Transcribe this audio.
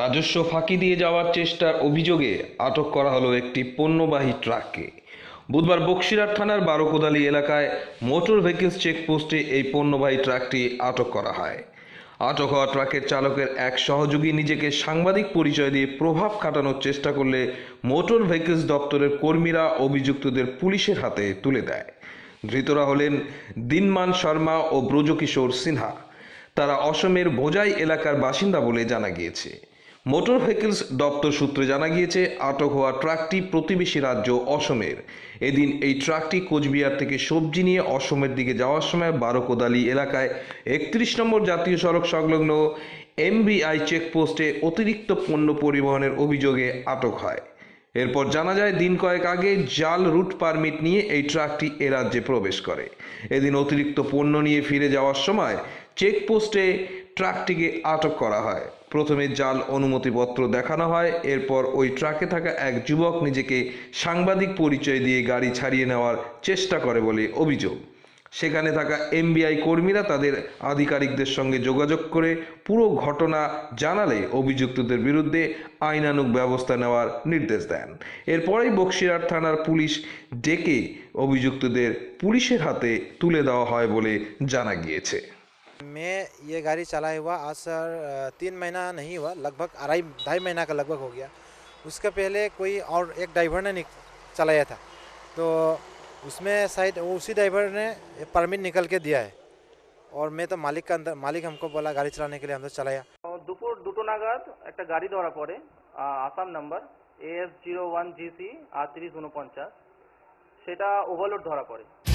রাজস্ব ফাঁকি দিয়ে যাওয়ার চেষ্টার অভিযোগে আটক করা হলো একটি পণ্যবাহী ট্রাককে বুধবার বকশিরার থানার বারোকোদালি এলাকায় মোটর ভেহিকলস চেকপোস্টে এই পণ্যবাহী ট্রাকটি আটক করা হয় আটক হওয়া ট্রাকের চালকের এক সহযোগী নিজেকে সাংবাদিক পরিচয় দিয়ে প্রভাব খাটানোর চেষ্টা করলে মোটর ভেহিকলস দপ্তরের কর্মীরা অভিযুক্তদের পুলিশের হাতে তুলে দেয় ধৃতরা হলেন দিনমান শর্মা ও ব্রজকিশোর সিনহা তারা অসমের ভোজাই এলাকার বাসিন্দা বলে জানা গিয়েছে মোটর ভেহিকলস দপ্তর সূত্রে জানা গিয়েছে আটক হওয়া ট্রাকটি প্রতিবেশী রাজ্য অসমের এদিন এই ট্রাকটি কোচবিহার থেকে সবজি নিয়ে অসমের দিকে যাওয়ার সময় বারোকোদালি এলাকায় একত্রিশ নম্বর জাতীয় সড়ক সংলগ্ন এমবিআই চেকপোস্টে অতিরিক্ত পণ্য পরিবহনের অভিযোগে আটক হয় এরপর জানা যায় দিন কয়েক আগে জাল রুট পারমিট নিয়ে এই ট্রাকটি এ রাজ্যে প্রবেশ করে এদিন অতিরিক্ত পণ্য নিয়ে ফিরে যাওয়ার সময় চেকপোস্টে ট্রাকটিকে আটক করা হয় প্রথমে জাল অনুমতিপত্র দেখানো হয় এরপর ওই ট্রাকে থাকা এক যুবক নিজেকে সাংবাদিক পরিচয় দিয়ে গাড়ি ছাড়িয়ে নেওয়ার চেষ্টা করে বলে অভিযোগ সেখানে থাকা এমবিআই কর্মীরা তাদের আধিকারিকদের সঙ্গে যোগাযোগ করে পুরো ঘটনা জানালে অভিযুক্তদের বিরুদ্ধে আইনানুগ ব্যবস্থা নেওয়ার নির্দেশ দেন এরপরেই বক্সিরহাট থানার পুলিশ ডেকে অভিযুক্তদের পুলিশের হাতে তুলে দেওয়া হয় বলে জানা গিয়েছে मैं ये गाड़ी चलाए हुआ आज सर तीन महीना नहीं हुआ लगभग अढ़ाई ढाई महीना का लगभग हो गया उसके पहले कोई और एक ड्राइवर ने चलाया था तो उसमें शायद वो उसी ड्राइवर ने परमिट निकल के दिया है और मैं तो मालिक का अंदर मालिक हमको बोला गाड़ी चलाने के लिए हम तो चलाया एक गाड़ी নাগাদ पड़े গাড়ি number A S zero one G C G C আটত্রিশ উনপঞ্চাশ से ओवरलोड धरा पड़े